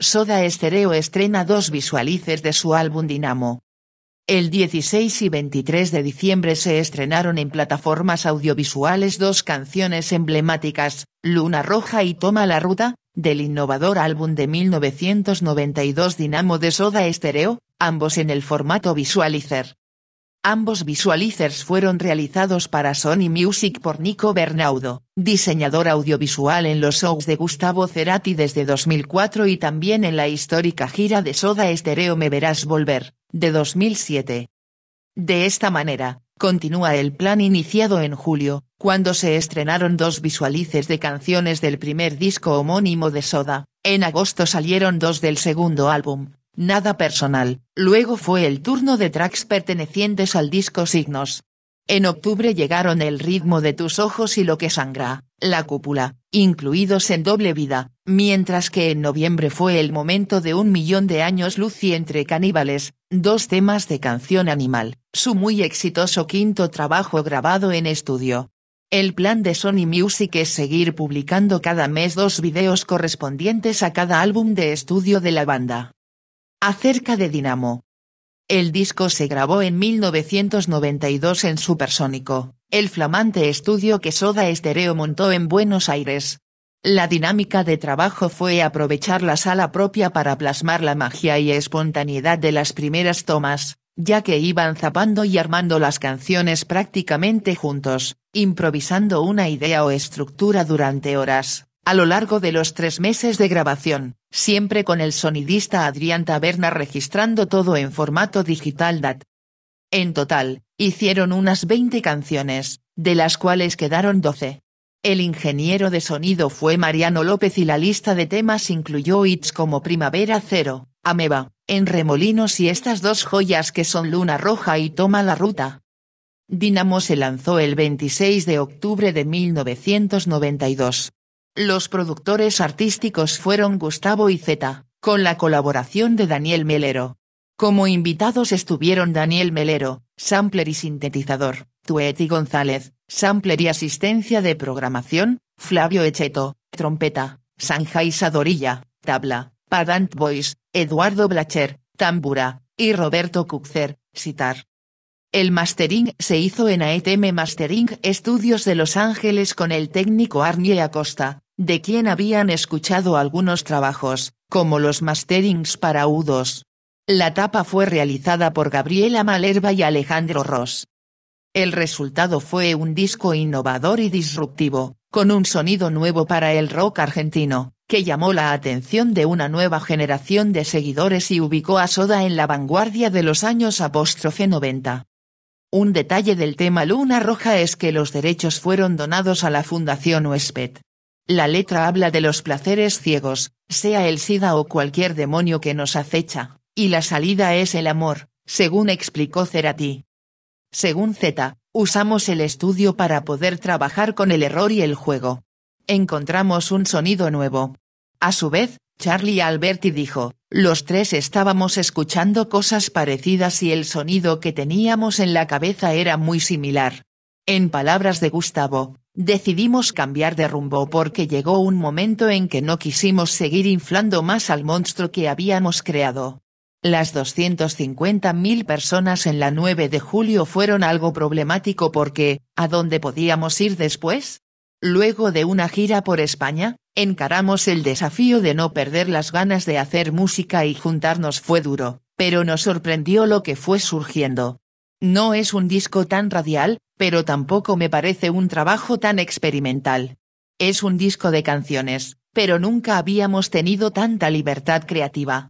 Soda Estereo estrena dos visualices de su álbum Dinamo. El 16 y 23 de diciembre se estrenaron en plataformas audiovisuales dos canciones emblemáticas, Luna Roja y Toma la Ruta, del innovador álbum de 1992 Dinamo de Soda Estereo, ambos en el formato visualizer. Ambos visualizers fueron realizados para Sony Music por Nico Bernaudo, diseñador audiovisual en los shows de Gustavo Cerati desde 2004 y también en la histórica gira de Soda Estereo Me Verás Volver, de 2007. De esta manera, continúa el plan iniciado en julio, cuando se estrenaron dos visualices de canciones del primer disco homónimo de Soda, en agosto salieron dos del segundo álbum, Nada personal. Luego fue el turno de tracks pertenecientes al disco Signos. En octubre llegaron El ritmo de tus ojos y Lo que sangra, La cúpula, incluidos en Doble vida, mientras que en noviembre fue el momento de un millón de años luz y entre caníbales, dos temas de canción animal, su muy exitoso quinto trabajo grabado en estudio. El plan de Sony Music es seguir publicando cada mes dos videos correspondientes a cada álbum de estudio de la banda. Acerca de Dinamo. El disco se grabó en 1992 en Supersónico, el flamante estudio que Soda Estereo montó en Buenos Aires. La dinámica de trabajo fue aprovechar la sala propia para plasmar la magia y espontaneidad de las primeras tomas, ya que iban zapando y armando las canciones prácticamente juntos, improvisando una idea o estructura durante horas a lo largo de los tres meses de grabación, siempre con el sonidista Adrián Taberna registrando todo en formato digital DAT. En total, hicieron unas 20 canciones, de las cuales quedaron 12. El ingeniero de sonido fue Mariano López y la lista de temas incluyó hits como Primavera Cero, Ameba, En Remolinos y estas dos joyas que son Luna Roja y Toma la Ruta. Dinamo se lanzó el 26 de octubre de 1992. Los productores artísticos fueron Gustavo y Zeta, con la colaboración de Daniel Melero. Como invitados estuvieron Daniel Melero, sampler y sintetizador, Tueti González, sampler y asistencia de programación, Flavio Echeto, trompeta, Sanja Isadorilla, tabla, Padant Boys, Eduardo Blacher, tambura, y Roberto Cuxer, sitar. El mastering se hizo en AETM Mastering Studios de Los Ángeles con el técnico Arnie Acosta, de quien habían escuchado algunos trabajos, como los masterings para U2. La tapa fue realizada por Gabriela Malerva y Alejandro Ross. El resultado fue un disco innovador y disruptivo, con un sonido nuevo para el rock argentino, que llamó la atención de una nueva generación de seguidores y ubicó a Soda en la vanguardia de los años 90. Un detalle del tema Luna Roja es que los derechos fueron donados a la Fundación Huésped. La letra habla de los placeres ciegos, sea el SIDA o cualquier demonio que nos acecha, y la salida es el amor, según explicó Cerati. Según Z, usamos el estudio para poder trabajar con el error y el juego. Encontramos un sonido nuevo. A su vez, Charlie Alberti dijo, los tres estábamos escuchando cosas parecidas y el sonido que teníamos en la cabeza era muy similar. En palabras de Gustavo, decidimos cambiar de rumbo porque llegó un momento en que no quisimos seguir inflando más al monstruo que habíamos creado. Las 250.000 personas en la 9 de julio fueron algo problemático porque, ¿a dónde podíamos ir después? Luego de una gira por España, encaramos el desafío de no perder las ganas de hacer música y juntarnos fue duro, pero nos sorprendió lo que fue surgiendo. No es un disco tan radial, pero tampoco me parece un trabajo tan experimental. Es un disco de canciones, pero nunca habíamos tenido tanta libertad creativa.